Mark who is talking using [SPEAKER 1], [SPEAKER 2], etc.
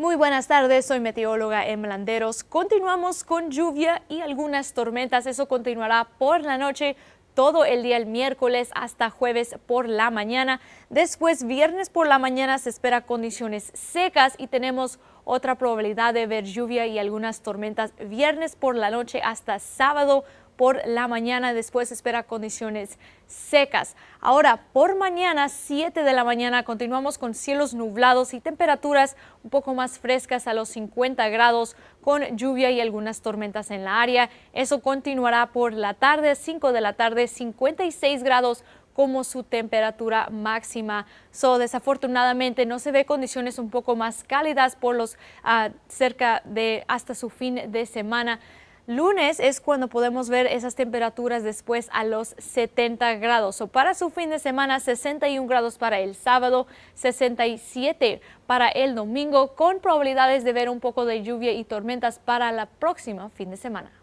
[SPEAKER 1] Muy buenas tardes, soy meteoróloga en Blanderos. Continuamos con lluvia y algunas tormentas. Eso continuará por la noche, todo el día el miércoles hasta jueves por la mañana. Después, viernes por la mañana se espera condiciones secas y tenemos otra probabilidad de ver lluvia y algunas tormentas viernes por la noche hasta sábado por la mañana, después espera condiciones secas. Ahora, por mañana, 7 de la mañana, continuamos con cielos nublados y temperaturas un poco más frescas a los 50 grados, con lluvia y algunas tormentas en la área. Eso continuará por la tarde, 5 de la tarde, 56 grados como su temperatura máxima. So, desafortunadamente no se ve condiciones un poco más cálidas por los ah, cerca de hasta su fin de semana lunes es cuando podemos ver esas temperaturas después a los 70 grados. O para su fin de semana, 61 grados para el sábado, 67 para el domingo, con probabilidades de ver un poco de lluvia y tormentas para la próxima fin de semana.